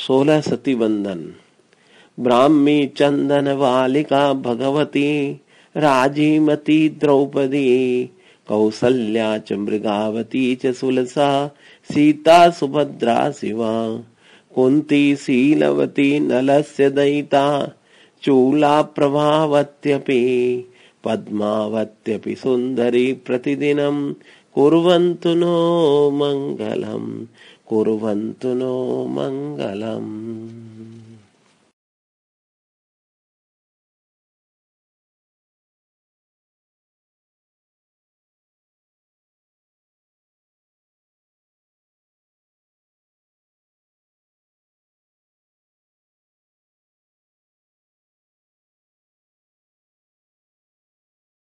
सोलह सती बंधन ब्राह्मी चंदन वालिका भगवती राजीमती द्रौपदी कौसल्या च मृगावती च सुलसा सीता सुभद्रा शिवा कुंती सीलवती नलस्य दयिता चूला प्रभावत्यपि पद्मावत्यपि सुंदरी प्रतिदिनम् कुर्वन्तु नो मङ्गलम् कुर्वन्तु नो मङ्गलम्